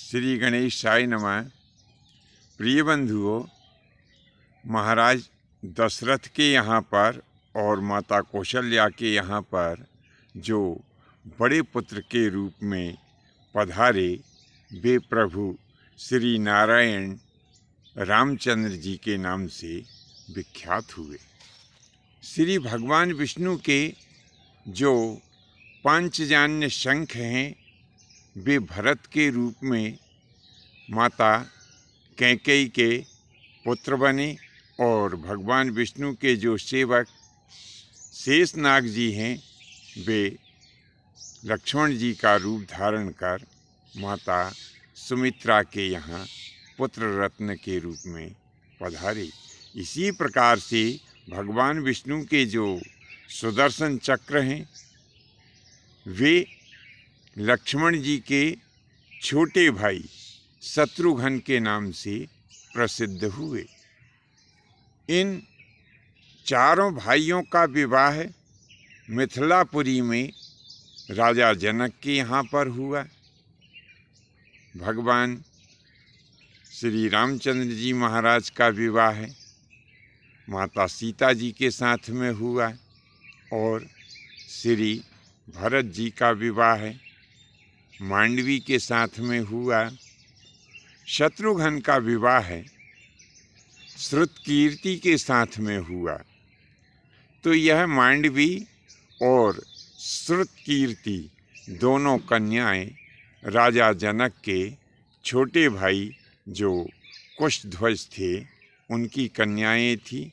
श्री गणेश साई नम प्रिय बंधुओं महाराज दशरथ के यहाँ पर और माता कौशल्या के यहाँ पर जो बड़े पुत्र के रूप में पधारे वे प्रभु श्री नारायण रामचंद्र जी के नाम से विख्यात हुए श्री भगवान विष्णु के जो पंचजान्य शंख हैं वे भरत के रूप में माता कैके के पुत्र बने और भगवान विष्णु के जो सेवक शेषनाग जी हैं वे लक्ष्मण जी का रूप धारण कर माता सुमित्रा के यहाँ पुत्र रत्न के रूप में पधारे इसी प्रकार से भगवान विष्णु के जो सुदर्शन चक्र हैं वे लक्ष्मण जी के छोटे भाई शत्रुघ्न के नाम से प्रसिद्ध हुए इन चारों भाइयों का विवाह मिथिलापुरी में राजा जनक के यहाँ पर हुआ भगवान श्री रामचंद्र जी महाराज का विवाह है माता सीता जी के साथ में हुआ और श्री भरत जी का विवाह है मांडवी के साथ में हुआ शत्रुघ्न का विवाह है श्रुत कीर्ति के साथ में हुआ तो यह मांडवी और श्रुत कीर्ति दोनों कन्याएं राजा जनक के छोटे भाई जो कुशध्वज थे उनकी कन्याएं थी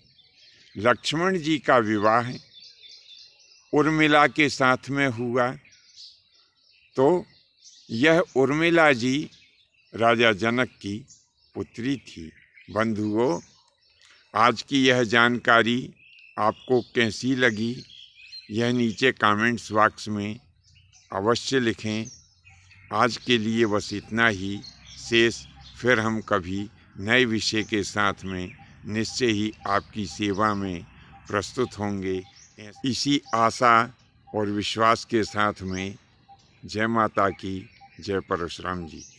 लक्ष्मण जी का विवाह उर्मिला के साथ में हुआ तो यह उर्मिला जी राजा जनक की पुत्री थी बंधुओं आज की यह जानकारी आपको कैसी लगी यह नीचे कमेंट्स बॉक्स में अवश्य लिखें आज के लिए बस इतना ही शेष फिर हम कभी नए विषय के साथ में निश्चय ही आपकी सेवा में प्रस्तुत होंगे इसी आशा और विश्वास के साथ में जय माता की જય પરશુરામજી